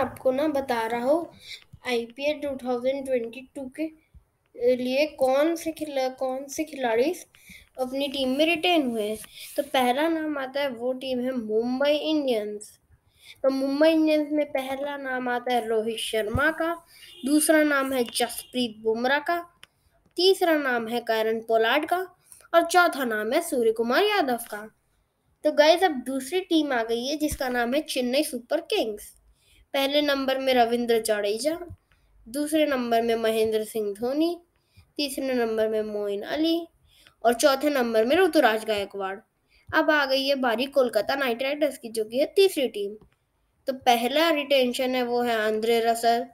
आपको ना बता रहा हूँ I P L two thousand twenty two के लिए कौन से खिला कौन से खिलाड़ी अपनी टीम में रिटेन हुए हैं तो पहला नाम आता है वो टीम है मुंबई इंडियंस तो मुंबई इंडियंस में पहला नाम आता है रोहित शर्मा का दूसरा नाम है जसप्रीत बुमराह का तीसरा नाम है करण पोलाड का और चौथा नाम है सूर्य कुमार यादव का तो गाइज अब दूसरी टीम आ गई है जिसका नाम है चेन्नई सुपर किंग्स पहले नंबर में रविंद्र जडेजा दूसरे नंबर में महेंद्र सिंह धोनी तीसरे नंबर में मोइन अली और चौथे नंबर में ऋतुराज गायकवाड़ अब आ गई है बारी कोलकाता नाइट राइडर्स की जो कि है तीसरी टीम तो पहला रिटेंशन है वो है Andre Russell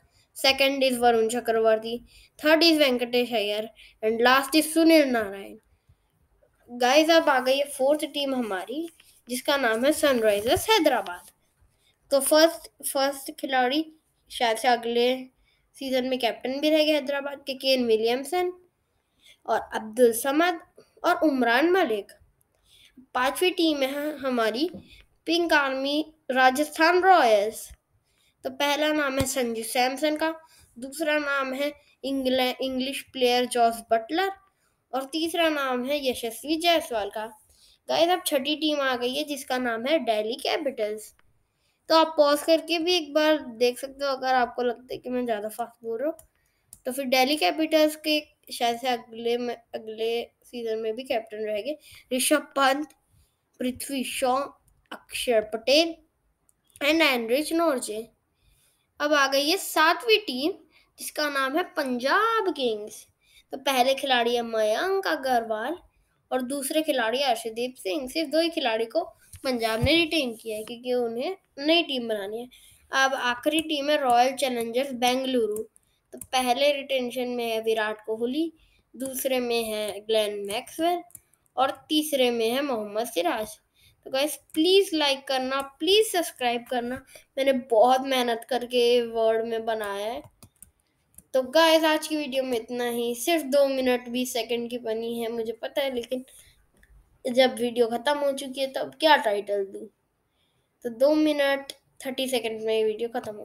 second is Varun Chakravarthy third is Venkatesh Iyer and last is Sunil Narine guys अब आ गई है फोर्थ टीम हमारी जिसका नाम है सनराइजर्स हैदराबाद तो फर्स्ट फर्स्ट खिलाड़ी शायद से अगले सीजन में कैप्टन भी रह गए हैदराबाद के केन विलियमसन और अब्दुल समद और उमरान मलिक पांचवी टीम है हमारी पिंक आर्मी राजस्थान रॉयल्स तो पहला नाम है संजू सैमसन का दूसरा नाम है England English player Jos Buttler और तीसरा नाम है यशस्वी जायसवाल का गाइस अब छठी टीम आ गई है जिसका नाम है डेली कैपिटल्स तो आप पॉज करके भी एक बार देख सकते हो अगर आपको लगता है कि मैं ज़्यादा फास्ट बोल रहा हूँ तो फिर डेली कैपिटल्स के शायद से अगले में अगले सीजन में भी कैप्टन रहेंगे ऋषभ पंत पृथ्वी शॉ अक्षर पटेल एंड एंड्रिज नॉर्जे अब आ गई है सातवीं टीम जिसका नाम है पंजाब किंग्स तो पहले खिलाड़ी है मयंक अग्रवाल और दूसरे खिलाड़ी अर्षदीप सिंह सिर्फ दो ही खिलाड़ी को पंजाब ने रिटेन किया है क्योंकि उन्हें नई टीम बनानी है अब आखिरी टीम है रॉयल चैलेंजर्स बेंगलुरु तो पहले रिटेंशन में है विराट कोहली दूसरे में है ग्लैन मैक्सवेल और तीसरे में है मोहम्मद सिराज तो गाइस प्लीज़ लाइक करना प्लीज़ सब्सक्राइब करना मैंने बहुत मेहनत करके वर्ड में बनाया है तो गाइस आज की वीडियो में इतना ही सिर्फ दो मिनट बीस सेकंड की बनी है मुझे पता है लेकिन जब वीडियो ख़त्म हो चुकी है तब तो क्या टाइटल दूँ तो दो मिनट थर्टी सेकंड में वीडियो ख़त्म हो